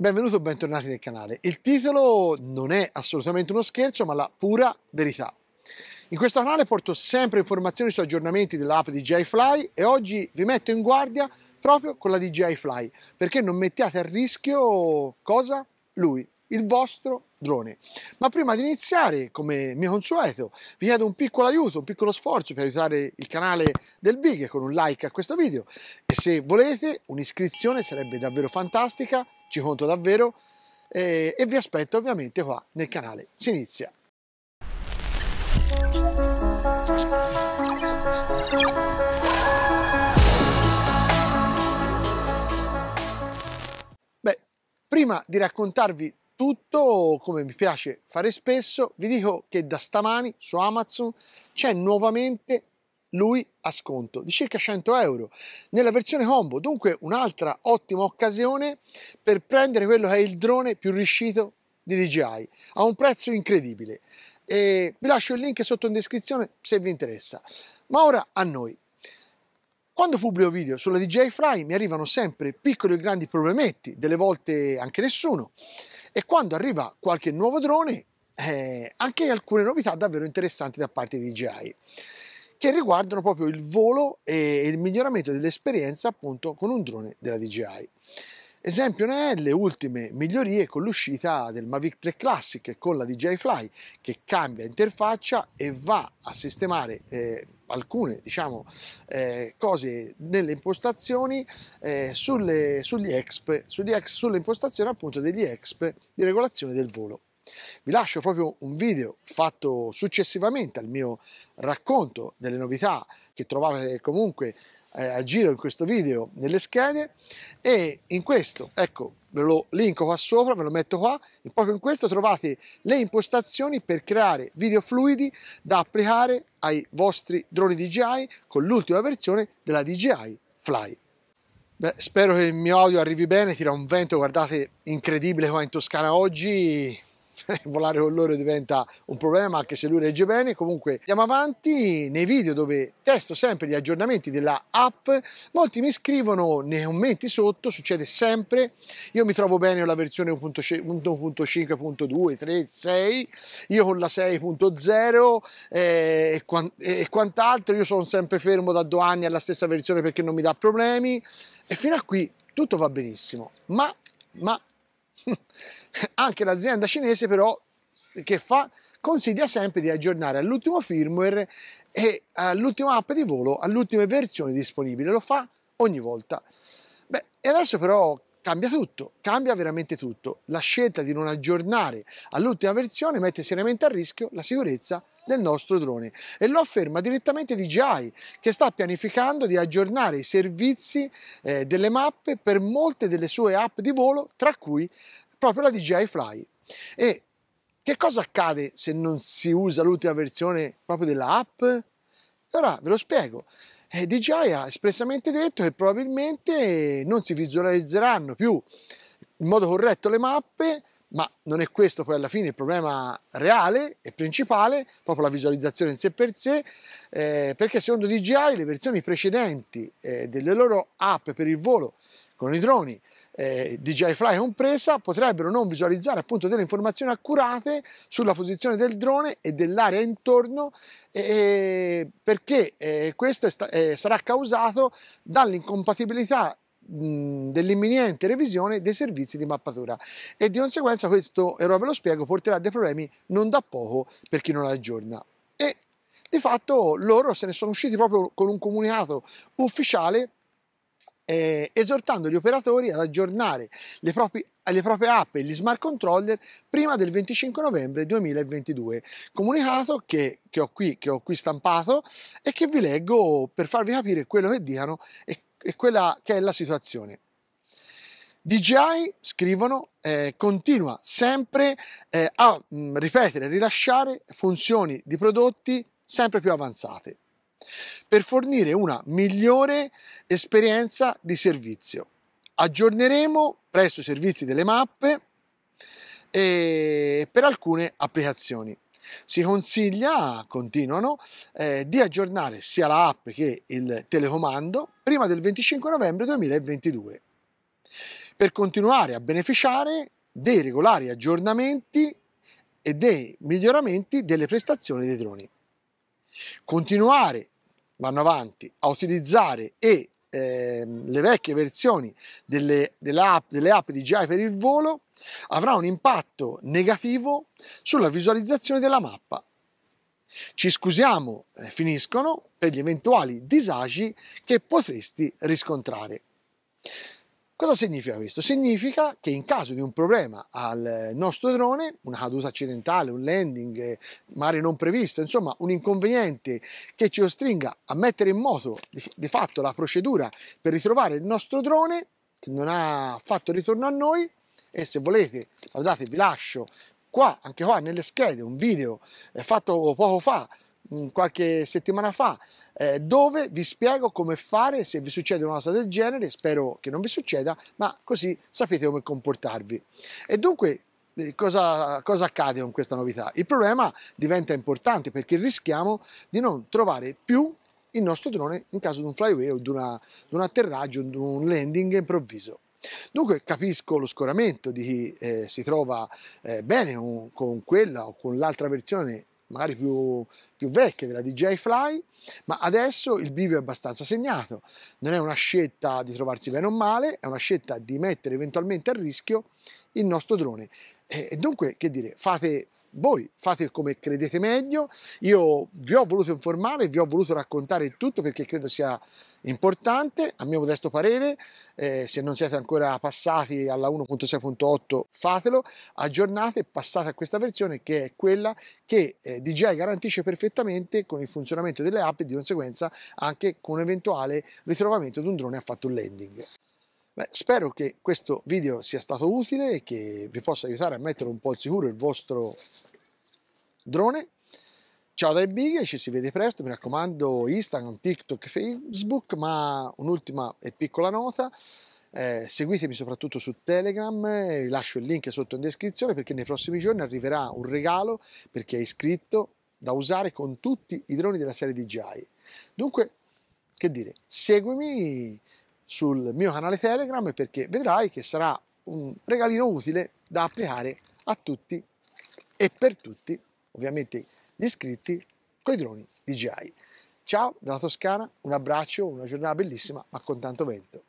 Benvenuto o bentornati nel canale. Il titolo non è assolutamente uno scherzo, ma la pura verità. In questo canale porto sempre informazioni su aggiornamenti dell'app DJI Fly e oggi vi metto in guardia proprio con la DJI Fly, perché non mettiate a rischio cosa? Lui, il vostro drone. Ma prima di iniziare, come mio consueto, vi chiedo un piccolo aiuto, un piccolo sforzo per aiutare il canale del Big con un like a questo video e se volete un'iscrizione sarebbe davvero fantastica ci conto davvero eh, e vi aspetto ovviamente qua nel canale si inizia Beh, prima di raccontarvi tutto, come mi piace fare spesso, vi dico che da stamani su Amazon c'è nuovamente lui a sconto di circa 100 euro nella versione combo dunque un'altra ottima occasione per prendere quello che è il drone più riuscito di DJI a un prezzo incredibile e vi lascio il link sotto in descrizione se vi interessa ma ora a noi quando pubblico video sulla DJI Fly mi arrivano sempre piccoli e grandi problemetti, delle volte anche nessuno. E quando arriva qualche nuovo drone, eh, anche alcune novità davvero interessanti da parte di DJI che riguardano proprio il volo e il miglioramento dell'esperienza appunto con un drone della DJI. Esempio ne è le ultime migliorie con l'uscita del Mavic 3 Classic con la DJI Fly che cambia interfaccia e va a sistemare eh, alcune diciamo, eh, cose nelle impostazioni eh, sulle, sugli exp, sugli ex, sulle impostazioni appunto degli exp di regolazione del volo. Vi lascio proprio un video fatto successivamente al mio racconto delle novità che trovate comunque eh, a giro in questo video nelle schede e in questo, ecco, ve lo linko qua sopra, ve lo metto qua, e proprio in questo trovate le impostazioni per creare video fluidi da applicare ai vostri droni DJI con l'ultima versione della DJI Fly. Beh, spero che il mio audio arrivi bene, tira un vento, guardate, incredibile qua in Toscana oggi, volare con loro diventa un problema anche se lui regge bene comunque andiamo avanti nei video dove testo sempre gli aggiornamenti della app molti mi scrivono nei commenti sotto succede sempre io mi trovo bene con la versione 1.5.2 3 6 io con la 6.0 eh, e quant'altro io sono sempre fermo da due anni alla stessa versione perché non mi dà problemi e fino a qui tutto va benissimo ma ma Anche l'azienda cinese però che fa consiglia sempre di aggiornare all'ultimo firmware e all'ultima app di volo, all'ultima versione disponibile, lo fa ogni volta. Beh, e adesso però cambia tutto, cambia veramente tutto. La scelta di non aggiornare all'ultima versione mette seriamente a rischio la sicurezza del nostro drone e lo afferma direttamente DJI che sta pianificando di aggiornare i servizi eh, delle mappe per molte delle sue app di volo, tra cui proprio la DJI Fly. E che cosa accade se non si usa l'ultima versione proprio dell'app? E ora ve lo spiego eh, DJI ha espressamente detto che probabilmente non si visualizzeranno più in modo corretto le mappe, ma non è questo poi alla fine il problema reale e principale, proprio la visualizzazione in sé per sé, eh, perché secondo DJI le versioni precedenti eh, delle loro app per il volo con i droni, eh, DJI Fly compresa, potrebbero non visualizzare appunto delle informazioni accurate sulla posizione del drone e dell'area intorno eh, perché eh, questo è, eh, sarà causato dall'incompatibilità dell'imminente revisione dei servizi di mappatura e di conseguenza questo, e ora ve lo spiego, porterà dei problemi non da poco per chi non aggiorna. E di fatto loro se ne sono usciti proprio con un comunicato ufficiale eh, esortando gli operatori ad aggiornare le proprie, le proprie app e gli smart controller prima del 25 novembre 2022. Comunicato che, che, ho qui, che ho qui stampato e che vi leggo per farvi capire quello che dicono e, e quella che è la situazione. DJI, scrivono, eh, continua sempre eh, a mh, mm, ripetere e rilasciare funzioni di prodotti sempre più avanzate per fornire una migliore esperienza di servizio. Aggiorneremo presto i servizi delle mappe e per alcune applicazioni. Si consiglia, continuano, eh, di aggiornare sia l'app che il telecomando prima del 25 novembre 2022 per continuare a beneficiare dei regolari aggiornamenti e dei miglioramenti delle prestazioni dei droni. Continuare vanno avanti a utilizzare e ehm, le vecchie versioni delle, delle, app, delle app DJI per il volo avrà un impatto negativo sulla visualizzazione della mappa. Ci scusiamo, eh, finiscono, per gli eventuali disagi che potresti riscontrare. Cosa significa questo? Significa che in caso di un problema al nostro drone, una caduta accidentale, un landing, eh, mare non previsto, insomma un inconveniente che ci costringa a mettere in moto di fatto la procedura per ritrovare il nostro drone che non ha fatto ritorno a noi e se volete guardate vi lascio qua anche qua nelle schede un video eh, fatto poco fa Mm, qualche settimana fa, eh, dove vi spiego come fare se vi succede una cosa del genere, spero che non vi succeda, ma così sapete come comportarvi. E dunque eh, Cosa, cosa, accade con questa novità? Il problema diventa importante perché rischiamo di non trovare più il nostro drone in caso di un flyaway o di, una, di un atterraggio, di un landing improvviso. Dunque capisco lo scoramento di chi eh, si trova eh, bene con, con quella o con l'altra versione magari più, più vecchie della DJI Fly, ma adesso il bivio è abbastanza segnato. Non è una scelta di trovarsi bene o male, è una scelta di mettere eventualmente a rischio il nostro drone. E dunque, che dire, fate voi, fate come credete meglio. Io vi ho voluto informare, vi ho voluto raccontare tutto perché credo sia importante, a mio modesto parere. Eh, se non siete ancora passati alla 1.6.8, fatelo, aggiornate passate a questa versione che è quella che eh, DJI garantisce perfettamente direttamente con il funzionamento delle app e di conseguenza anche con un eventuale ritrovamento di un drone affatto un landing. Beh, spero che questo video sia stato utile e che vi possa aiutare a mettere un po' al sicuro il vostro drone. Ciao dai big, ci si vede presto, mi raccomando Instagram, TikTok, Facebook, ma un'ultima e piccola nota, eh, seguitemi soprattutto su Telegram, eh, lascio il link sotto in descrizione perché nei prossimi giorni arriverà un regalo per chi è iscritto da usare con tutti i droni della serie DJI. Dunque, che dire, seguimi sul mio canale Telegram perché vedrai che sarà un regalino utile da applicare a tutti e per tutti, ovviamente gli iscritti con i droni DJI. Ciao dalla Toscana, un abbraccio, una giornata bellissima ma con tanto vento.